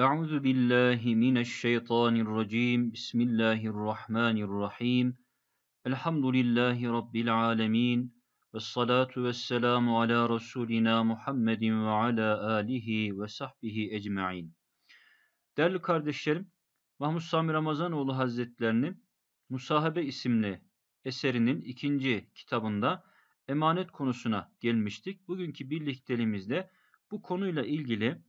أعوذ بالله من الشيطان الرجيم بسم الله الرحمن الرحيم الحمد لله رب العالمين والصلاة والسلام على ve Muhammedin وعلى آله وصحبه أجمعين Değerli kardeşlerim, Mahmut Sami Ramazanoğlu Hazretlerinin Musahabe isimli eserinin ikinci kitabında emanet konusuna gelmiştik. Bugünkü birlikteliğimizde bu konuyla ilgili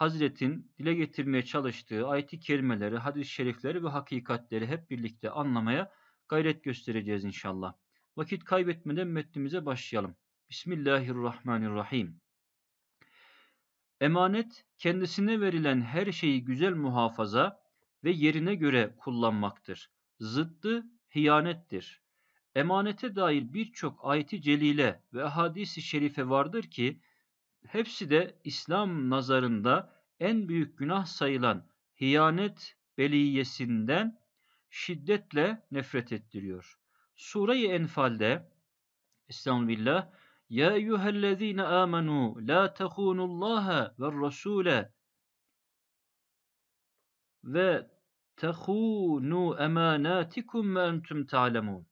Hazretin dile getirmeye çalıştığı ayet-i kerimeleri, hadis-i şerifleri ve hakikatleri hep birlikte anlamaya gayret göstereceğiz inşallah. Vakit kaybetmeden metnimize başlayalım. Bismillahirrahmanirrahim. Emanet kendisine verilen her şeyi güzel muhafaza ve yerine göre kullanmaktır. Zıddı hiyanettir. Emanete dair birçok ayeti celile ve hadisi şerife vardır ki hepsi de İslam nazarında en büyük günah sayılan hiyanet beliyesinden şiddetle nefret ettiriyor. Sure-i Enfal'de Estağfirullah Ya eyyühellezine amenu la tehunullaha ve rasule ve tehunu emanatikum ve entum ta'lemun.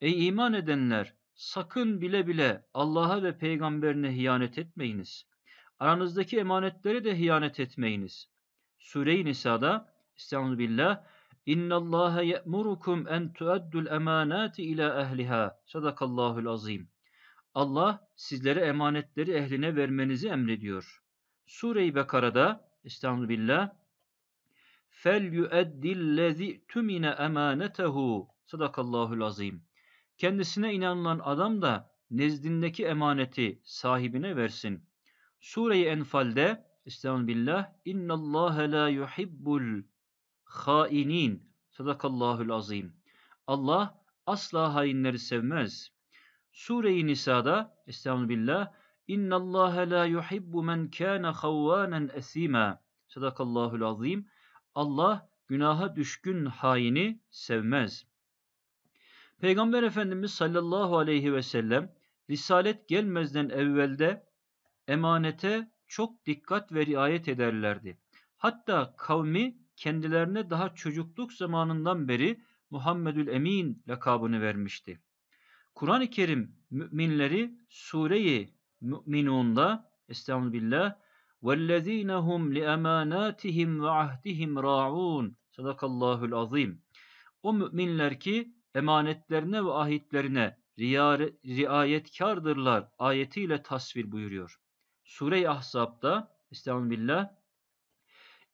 Ey iman edenler sakın bile bile Allah'a ve peygamberine hiyanet etmeyiniz. Aranızdaki emanetleri de hiyanet etmeyiniz. Sure-i Nisa'da Estağfirullah billah İnna Allah ye'murukum en tu'addul emanati ila ehliha. Sadakallahul azim. Allah sizlere emanetleri ehline vermenizi emrediyor. Sure-i Bekara'da Estağfirullah billah Fel yu'eddillezi tümine emanetehu. Sadakallahul azim. Kendisine inanılan adam da nezdindeki emaneti sahibine versin. Sure-i Enfal'de Estağfirullah İnnallâhe la yuhibbul hainin Sadakallahul azim Allah asla hainleri sevmez. Sure-i Nisa'da Estağfirullah İnnallâhe la yuhibbu men kâne havvânen esîmâ Sadakallahul azim Allah günaha düşkün haini sevmez. Peygamber Efendimiz sallallahu aleyhi ve sellem Risalet gelmezden evvelde emanete çok dikkat ve riayet ederlerdi. Hatta kavmi kendilerine daha çocukluk zamanından beri Muhammedül Emin lakabını vermişti. Kur'an-ı Kerim müminleri Sure-i Müminun'da Estağfirullah وَالَّذ۪ينَ هُمْ لِأَمَانَاتِهِمْ وَعَهْدِهِمْ رَاعُونَ Sadakallahul azim. O müminler ki emanetlerine ve ahitlerine riayetkardırlar ayetiyle tasvir buyuruyor. Sure-i Ahzab'da Estağfirullah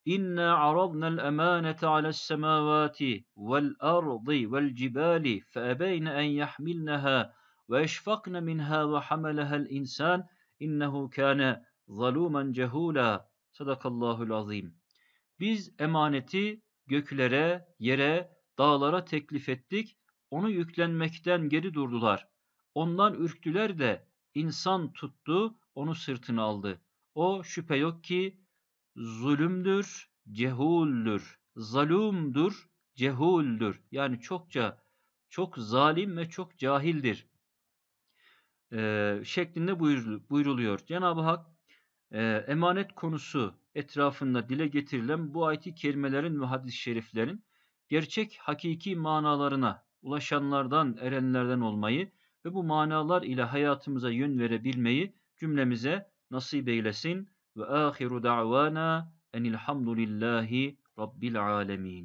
İnna aradna al-emanete ala's semawati vel ardi vel cibali feebeyne en yahmilnaha ve eşfakna minha ve hamalaha'l insan innehu kana zalumen cehula. Sadakallahu'l azim. Biz emaneti göklere, yere, dağlara teklif ettik. Onu yüklenmekten geri durdular. Ondan ürktüler de insan tuttu, onu sırtına aldı. O şüphe yok ki zulümdür, cehuldür, zalumdur, cehuldür. Yani çokça, çok zalim ve çok cahildir e, şeklinde buyruluyor. Cenab-ı Hak e, emanet konusu etrafında dile getirilen bu ayet-i kerimelerin ve hadis-i şeriflerin gerçek hakiki manalarına ulaşanlardan, erenlerden olmayı ve bu manalar ile hayatımıza yön verebilmeyi cümlemize nasip eylesin. Ve ahiru da'vana enilhamdülillahi rabbil alemin.